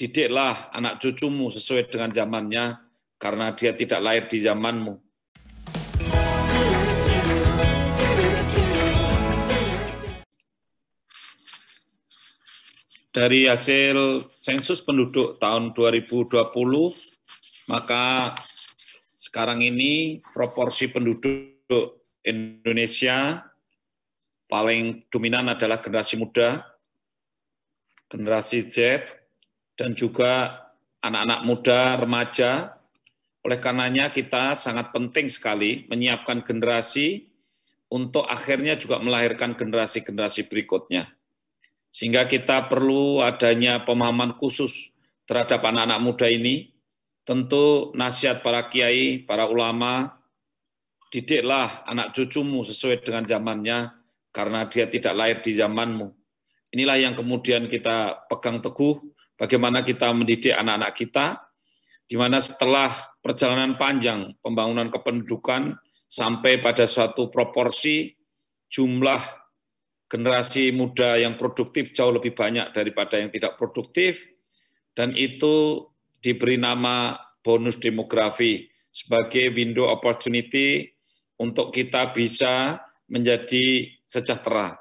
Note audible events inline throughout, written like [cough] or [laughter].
didiklah anak cucumu sesuai dengan zamannya, karena dia tidak lahir di zamanmu. Dari hasil sensus penduduk tahun 2020, maka sekarang ini proporsi penduduk Indonesia paling dominan adalah generasi muda, generasi Z, dan juga anak-anak muda, remaja. Oleh karenanya kita sangat penting sekali menyiapkan generasi untuk akhirnya juga melahirkan generasi-generasi berikutnya. Sehingga kita perlu adanya pemahaman khusus terhadap anak-anak muda ini. Tentu nasihat para kiai, para ulama, didiklah anak cucumu sesuai dengan zamannya karena dia tidak lahir di zamanmu. Inilah yang kemudian kita pegang teguh bagaimana kita mendidik anak-anak kita, di mana setelah perjalanan panjang pembangunan kependudukan sampai pada suatu proporsi jumlah generasi muda yang produktif jauh lebih banyak daripada yang tidak produktif, dan itu diberi nama bonus demografi sebagai window opportunity untuk kita bisa menjadi sejahtera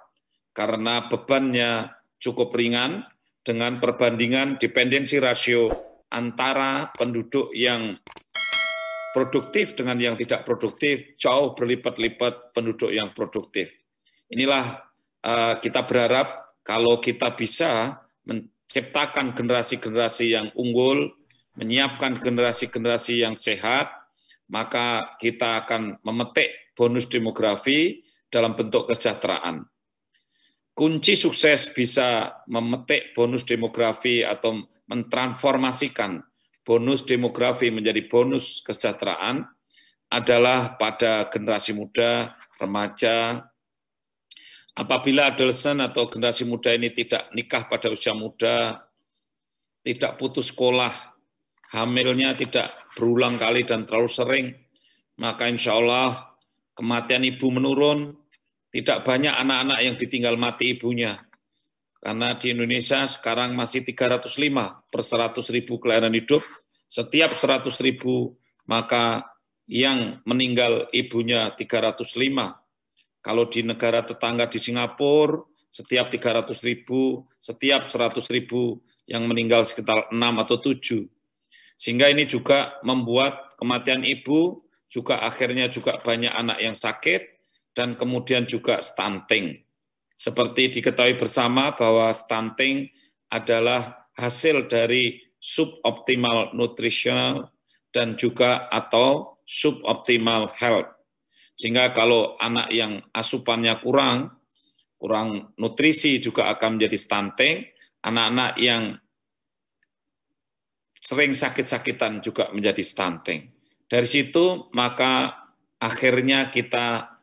karena bebannya cukup ringan dengan perbandingan dependensi rasio antara penduduk yang produktif dengan yang tidak produktif jauh berlipat-lipat penduduk yang produktif. Inilah uh, kita berharap kalau kita bisa menciptakan generasi-generasi yang unggul, menyiapkan generasi-generasi yang sehat, maka kita akan memetik bonus demografi dalam bentuk kesejahteraan kunci sukses bisa memetik bonus demografi atau mentransformasikan bonus demografi menjadi bonus kesejahteraan adalah pada generasi muda, remaja. Apabila adolescent atau generasi muda ini tidak nikah pada usia muda, tidak putus sekolah, hamilnya tidak berulang kali dan terlalu sering, maka insya Allah kematian ibu menurun, tidak banyak anak-anak yang ditinggal mati ibunya. Karena di Indonesia sekarang masih 305 per 100 ribu kelahiran hidup. Setiap 100 ribu maka yang meninggal ibunya 305. Kalau di negara tetangga di Singapura, setiap 300 ribu, setiap 100 ribu yang meninggal sekitar 6 atau 7. Sehingga ini juga membuat kematian ibu juga akhirnya juga banyak anak yang sakit, dan kemudian juga stunting. Seperti diketahui bersama bahwa stunting adalah hasil dari suboptimal nutritional dan juga atau suboptimal health. Sehingga kalau anak yang asupannya kurang, kurang nutrisi juga akan menjadi stunting, anak-anak yang sering sakit-sakitan juga menjadi stunting. Dari situ maka akhirnya kita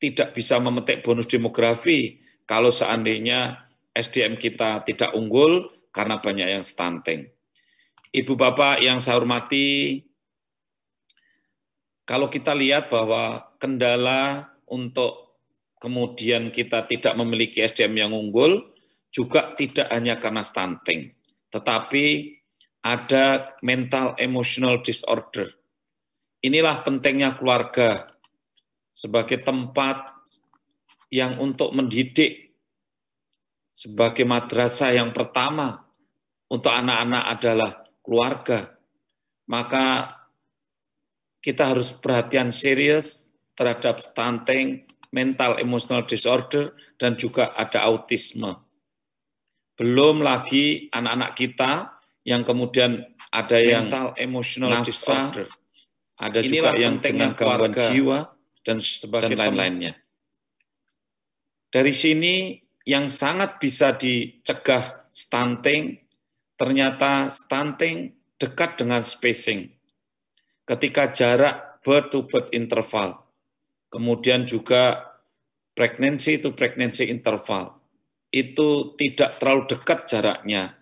tidak bisa memetik bonus demografi kalau seandainya SDM kita tidak unggul karena banyak yang stunting. Ibu Bapak yang saya hormati, kalau kita lihat bahwa kendala untuk kemudian kita tidak memiliki SDM yang unggul juga tidak hanya karena stunting, tetapi ada mental emotional disorder. Inilah pentingnya keluarga sebagai tempat yang untuk mendidik, sebagai madrasah yang pertama untuk anak-anak adalah keluarga. Maka kita harus perhatian serius terhadap stunting, mental emotional disorder, dan juga ada autisme. Belum lagi anak-anak kita yang kemudian ada yang mental emotional nafsa, disorder, ada Inilah juga yang dengan gangguan jiwa, dan sebagai dan lain-lainnya. Dari sini yang sangat bisa dicegah stunting, ternyata stunting dekat dengan spacing. Ketika jarak birth to birth interval, kemudian juga pregnancy to pregnancy interval, itu tidak terlalu dekat jaraknya,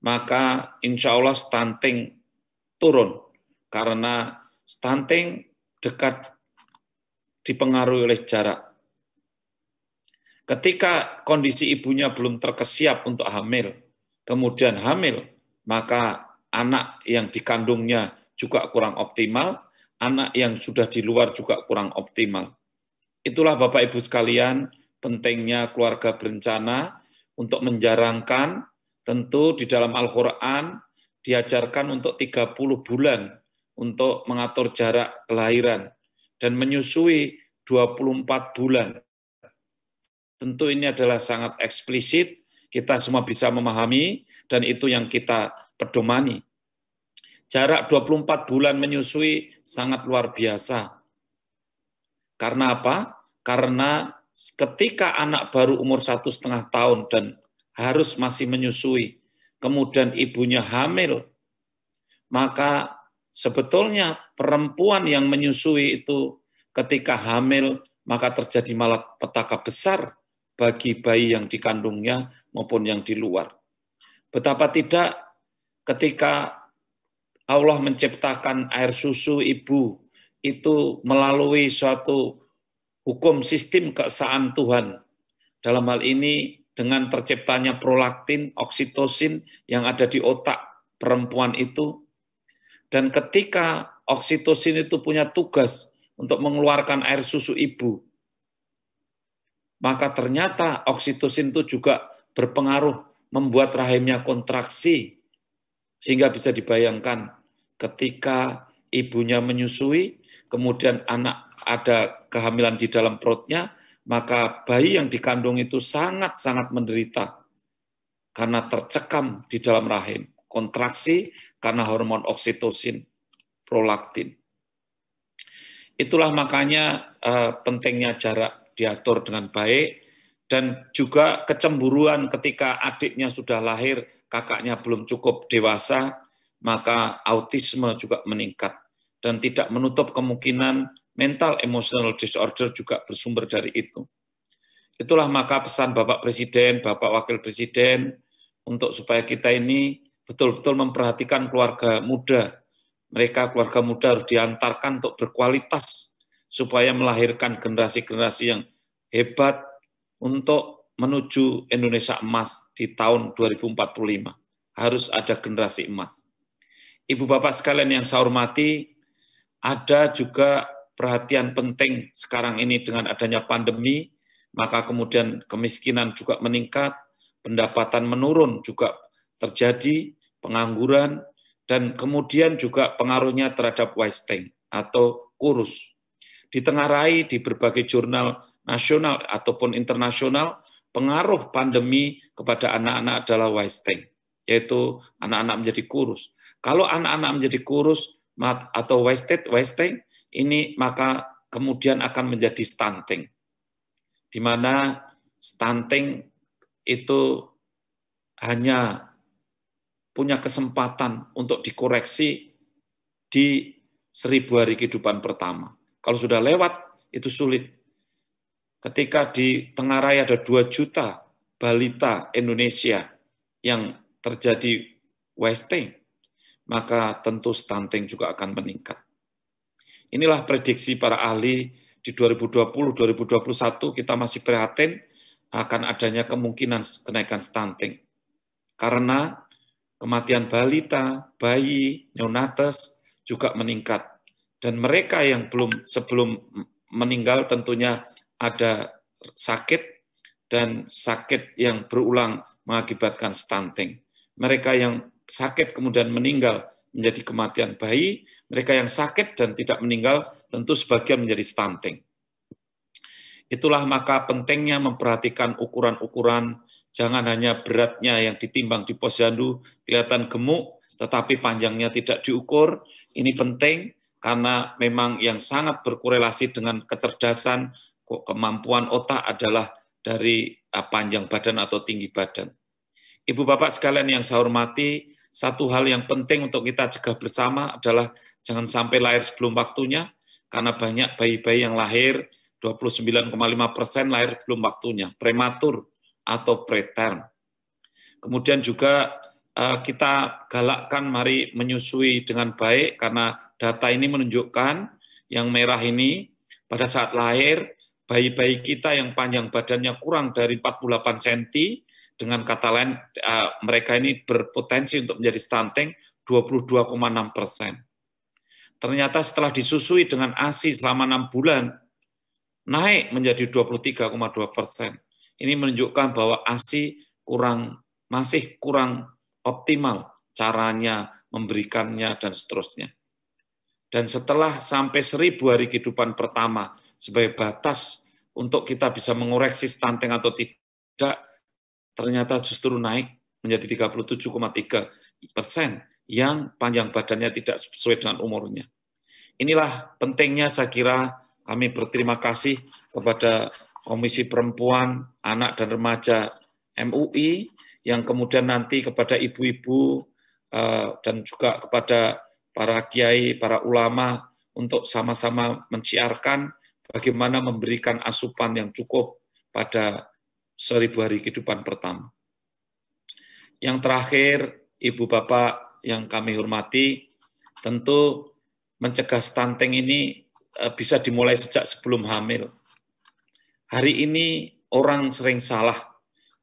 maka insya Allah stunting turun. Karena stunting dekat dipengaruhi oleh jarak. Ketika kondisi ibunya belum terkesiap untuk hamil, kemudian hamil, maka anak yang dikandungnya juga kurang optimal, anak yang sudah di luar juga kurang optimal. Itulah Bapak Ibu sekalian, pentingnya keluarga berencana untuk menjarangkan, tentu di dalam Al-Quran diajarkan untuk 30 bulan untuk mengatur jarak kelahiran dan menyusui 24 bulan. Tentu ini adalah sangat eksplisit, kita semua bisa memahami, dan itu yang kita pedomani. Jarak 24 bulan menyusui sangat luar biasa. Karena apa? Karena ketika anak baru umur satu setengah tahun dan harus masih menyusui, kemudian ibunya hamil, maka sebetulnya perempuan yang menyusui itu ketika hamil maka terjadi petaka besar bagi bayi yang dikandungnya maupun yang di luar. Betapa tidak ketika Allah menciptakan air susu ibu itu melalui suatu hukum sistem keesaan Tuhan. Dalam hal ini dengan terciptanya prolaktin, oksitosin yang ada di otak perempuan itu. Dan ketika oksitosin itu punya tugas untuk mengeluarkan air susu ibu. Maka ternyata oksitosin itu juga berpengaruh membuat rahimnya kontraksi. Sehingga bisa dibayangkan ketika ibunya menyusui, kemudian anak ada kehamilan di dalam perutnya, maka bayi yang dikandung itu sangat-sangat menderita karena tercekam di dalam rahim, kontraksi karena hormon oksitosin prolaktin. Itulah makanya uh, pentingnya jarak diatur dengan baik dan juga kecemburuan ketika adiknya sudah lahir, kakaknya belum cukup dewasa, maka autisme juga meningkat dan tidak menutup kemungkinan mental emotional disorder juga bersumber dari itu. Itulah maka pesan Bapak Presiden, Bapak Wakil Presiden untuk supaya kita ini betul-betul memperhatikan keluarga muda mereka keluarga muda harus diantarkan untuk berkualitas supaya melahirkan generasi-generasi yang hebat untuk menuju Indonesia emas di tahun 2045. Harus ada generasi emas. Ibu Bapak sekalian yang saya hormati, ada juga perhatian penting sekarang ini dengan adanya pandemi, maka kemudian kemiskinan juga meningkat, pendapatan menurun juga terjadi, pengangguran, dan kemudian juga pengaruhnya terhadap wasting atau kurus. Ditengarai di berbagai jurnal nasional ataupun internasional, pengaruh pandemi kepada anak-anak adalah wasting, yaitu anak-anak menjadi kurus. Kalau anak-anak menjadi kurus atau wasted, wasting, ini maka kemudian akan menjadi stunting. Di mana stunting itu hanya punya kesempatan untuk dikoreksi di seribu hari kehidupan pertama. Kalau sudah lewat, itu sulit. Ketika di tengah raya ada dua juta balita Indonesia yang terjadi wasting, maka tentu stunting juga akan meningkat. Inilah prediksi para ahli di 2020-2021 kita masih prihatin akan adanya kemungkinan kenaikan stunting. Karena kematian balita, bayi, neonates juga meningkat. Dan mereka yang belum sebelum meninggal tentunya ada sakit dan sakit yang berulang mengakibatkan stunting. Mereka yang sakit kemudian meninggal menjadi kematian bayi, mereka yang sakit dan tidak meninggal tentu sebagian menjadi stunting. Itulah maka pentingnya memperhatikan ukuran-ukuran Jangan hanya beratnya yang ditimbang di posyandu kelihatan gemuk, tetapi panjangnya tidak diukur. Ini penting karena memang yang sangat berkorelasi dengan kecerdasan, kemampuan otak adalah dari eh, panjang badan atau tinggi badan. Ibu bapak sekalian yang saya hormati, satu hal yang penting untuk kita cegah bersama adalah jangan sampai lahir sebelum waktunya, karena banyak bayi-bayi yang lahir 29,5 persen lahir sebelum waktunya, prematur atau preterm. Kemudian juga eh, kita galakkan mari menyusui dengan baik karena data ini menunjukkan yang merah ini pada saat lahir bayi-bayi kita yang panjang badannya kurang dari 48 cm dengan kata lain eh, mereka ini berpotensi untuk menjadi stunting 22,6 persen. Ternyata setelah disusui dengan ASI selama 6 bulan, naik menjadi 23,2 persen. Ini menunjukkan bahwa ASI kurang masih kurang optimal caranya memberikannya dan seterusnya. Dan setelah sampai seribu hari kehidupan pertama sebagai batas untuk kita bisa mengoreksi stunting atau tidak, ternyata justru naik menjadi 37,3 persen yang panjang badannya tidak sesuai dengan umurnya. Inilah pentingnya saya kira kami berterima kasih kepada Komisi Perempuan, Anak dan Remaja MUI, yang kemudian nanti kepada ibu-ibu eh, dan juga kepada para kiai, para ulama untuk sama-sama menciarkan bagaimana memberikan asupan yang cukup pada seribu hari kehidupan pertama. Yang terakhir, Ibu Bapak yang kami hormati, tentu mencegah stunting ini eh, bisa dimulai sejak sebelum hamil Hari ini orang sering salah,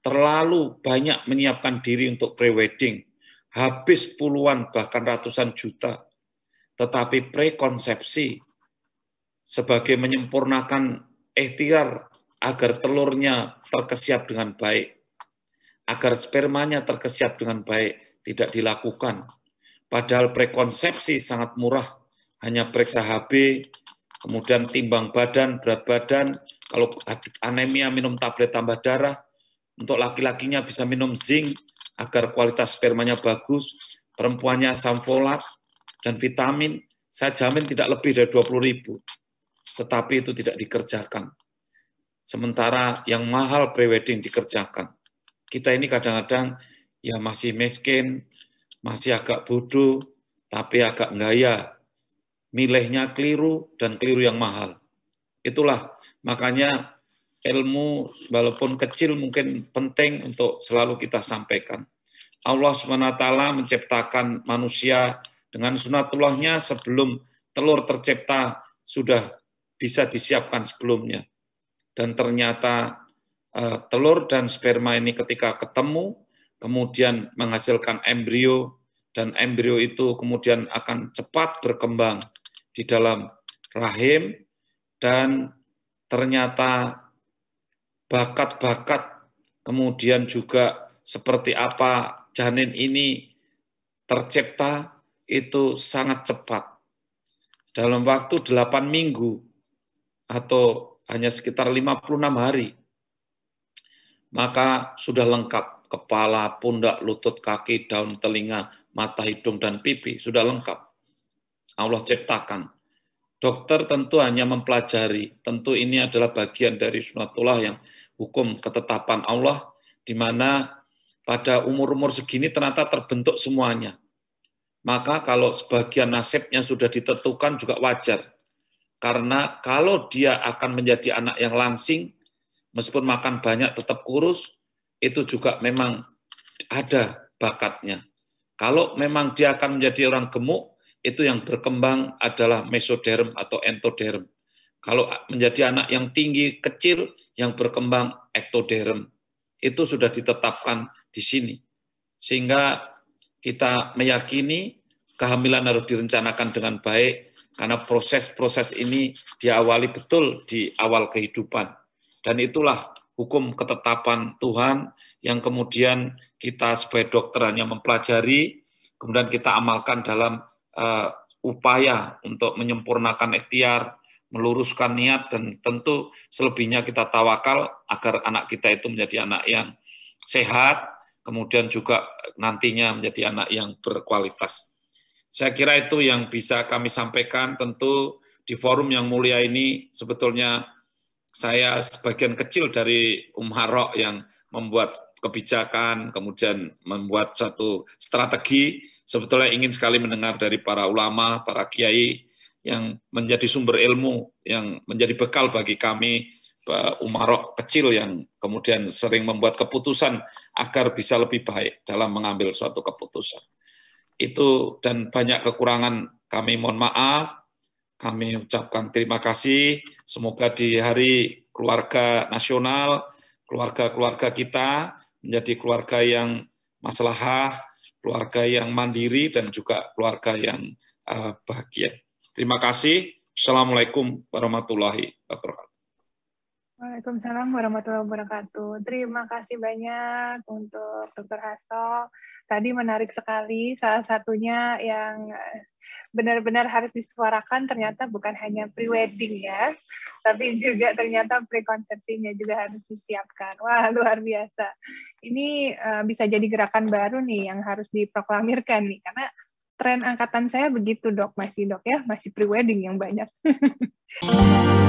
terlalu banyak menyiapkan diri untuk pre-wedding, habis puluhan bahkan ratusan juta. Tetapi prekonsepsi sebagai menyempurnakan ikhtiar agar telurnya terkesiap dengan baik, agar spermanya terkesiap dengan baik, tidak dilakukan. Padahal prekonsepsi sangat murah, hanya periksa HB, kemudian timbang badan, berat badan, kalau anemia minum tablet tambah darah, untuk laki-lakinya bisa minum zinc agar kualitas spermanya bagus, perempuannya samfolat dan vitamin, saya jamin tidak lebih dari 20 ribu. Tetapi itu tidak dikerjakan. Sementara yang mahal prewedding dikerjakan. Kita ini kadang-kadang ya masih miskin, masih agak bodoh, tapi agak ngaya nilainya keliru dan keliru yang mahal. Itulah makanya ilmu walaupun kecil mungkin penting untuk selalu kita sampaikan. Allah SWT menciptakan manusia dengan sunatullahnya sebelum telur tercipta sudah bisa disiapkan sebelumnya. Dan ternyata eh, telur dan sperma ini ketika ketemu, kemudian menghasilkan embrio, dan embrio itu kemudian akan cepat berkembang di dalam rahim dan ternyata bakat-bakat kemudian juga seperti apa janin ini tercipta itu sangat cepat. Dalam waktu 8 minggu atau hanya sekitar 56 hari, maka sudah lengkap. Kepala, pundak, lutut, kaki, daun, telinga, mata, hidung, dan pipi sudah lengkap. Allah ciptakan. Dokter tentu hanya mempelajari, tentu ini adalah bagian dari sunatullah yang hukum ketetapan Allah, di mana pada umur-umur segini ternyata terbentuk semuanya. Maka kalau sebagian nasibnya sudah ditentukan juga wajar. Karena kalau dia akan menjadi anak yang langsing, meskipun makan banyak tetap kurus, itu juga memang ada bakatnya. Kalau memang dia akan menjadi orang gemuk, itu yang berkembang adalah mesoderm atau entoderm. Kalau menjadi anak yang tinggi, kecil, yang berkembang ektoderm. Itu sudah ditetapkan di sini. Sehingga kita meyakini kehamilan harus direncanakan dengan baik karena proses-proses ini diawali betul di awal kehidupan. Dan itulah hukum ketetapan Tuhan yang kemudian kita sebagai dokter hanya mempelajari, kemudian kita amalkan dalam uh, upaya untuk menyempurnakan ikhtiar, meluruskan niat, dan tentu selebihnya kita tawakal agar anak kita itu menjadi anak yang sehat, kemudian juga nantinya menjadi anak yang berkualitas. Saya kira itu yang bisa kami sampaikan tentu di forum yang mulia ini sebetulnya saya sebagian kecil dari Umharok yang membuat kebijakan, kemudian membuat satu strategi, sebetulnya ingin sekali mendengar dari para ulama, para kiai yang menjadi sumber ilmu, yang menjadi bekal bagi kami umarok kecil yang kemudian sering membuat keputusan agar bisa lebih baik dalam mengambil suatu keputusan. Itu dan banyak kekurangan kami mohon maaf, kami ucapkan terima kasih. Semoga di hari keluarga nasional, keluarga-keluarga kita menjadi keluarga yang maslahah, keluarga yang mandiri, dan juga keluarga yang eh, bahagia. Terima kasih. Assalamualaikum warahmatullahi wabarakatuh. Waalaikumsalam warahmatullahi wabarakatuh. Terima kasih banyak untuk Dr. Hasto. Tadi menarik sekali salah satunya yang eh, benar-benar harus disuarakan ternyata bukan hanya pre-wedding ya, tapi juga ternyata pre-konsepsinya juga harus disiapkan. Wah, luar biasa. Ini eh, bisa jadi gerakan baru nih yang harus diproklamirkan nih karena tren angkatan saya begitu dok masih dok ya masih pre-wedding yang banyak. [laughs]